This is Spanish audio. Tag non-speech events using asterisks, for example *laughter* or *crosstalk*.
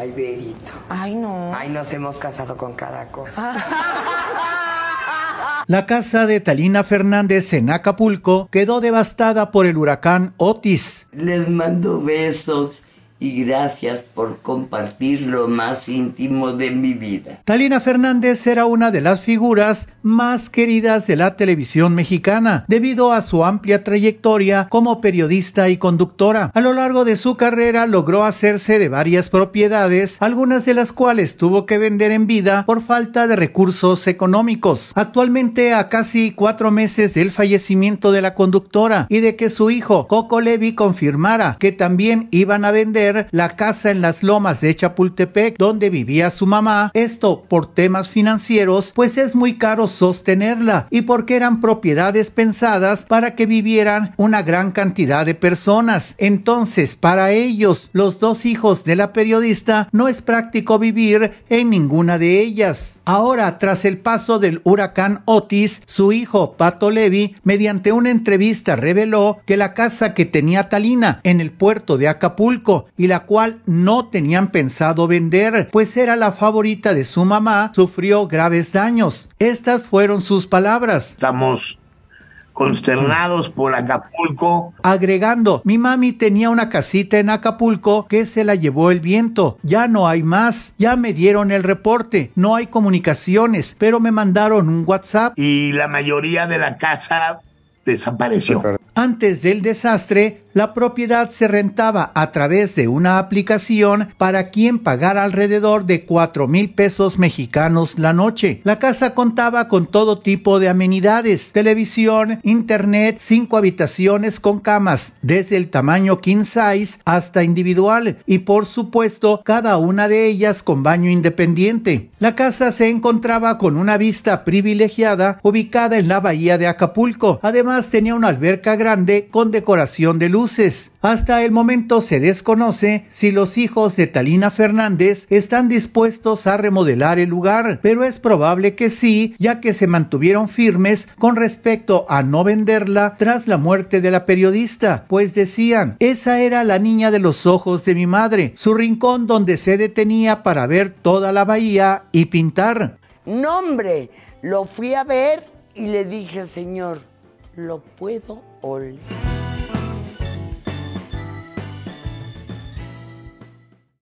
Ay, Berito. Ay, no. Ay, nos hemos casado con cada cosa. *laughs* La casa de Talina Fernández en Acapulco quedó devastada por el huracán Otis. Les mando besos y gracias por compartir lo más íntimo de mi vida. Talina Fernández era una de las figuras más queridas de la televisión mexicana debido a su amplia trayectoria como periodista y conductora. A lo largo de su carrera logró hacerse de varias propiedades, algunas de las cuales tuvo que vender en vida por falta de recursos económicos. Actualmente a casi cuatro meses del fallecimiento de la conductora y de que su hijo Coco Levi confirmara que también iban a vender la casa en las lomas de Chapultepec donde vivía su mamá, esto por temas financieros, pues es muy caro sostenerla y porque eran propiedades pensadas para que vivieran una gran cantidad de personas. Entonces, para ellos, los dos hijos de la periodista, no es práctico vivir en ninguna de ellas. Ahora, tras el paso del huracán Otis, su hijo Pato Levi, mediante una entrevista reveló que la casa que tenía Talina en el puerto de Acapulco y la cual no tenían pensado vender, pues era la favorita de su mamá, sufrió graves daños. Estas fueron sus palabras. Estamos consternados por Acapulco. Agregando, mi mami tenía una casita en Acapulco que se la llevó el viento. Ya no hay más. Ya me dieron el reporte. No hay comunicaciones, pero me mandaron un WhatsApp. Y la mayoría de la casa desapareció. Antes del desastre, la propiedad se rentaba a través de una aplicación para quien pagara alrededor de 4 mil pesos mexicanos la noche. La casa contaba con todo tipo de amenidades, televisión, internet, cinco habitaciones con camas, desde el tamaño king size hasta individual y por supuesto cada una de ellas con baño independiente. La casa se encontraba con una vista privilegiada ubicada en la bahía de Acapulco. Además tenía una alberca grande con decoración de luz hasta el momento se desconoce si los hijos de Talina Fernández están dispuestos a remodelar el lugar, pero es probable que sí, ya que se mantuvieron firmes con respecto a no venderla tras la muerte de la periodista, pues decían, esa era la niña de los ojos de mi madre, su rincón donde se detenía para ver toda la bahía y pintar. No, hombre, lo fui a ver y le dije, señor, lo puedo oler.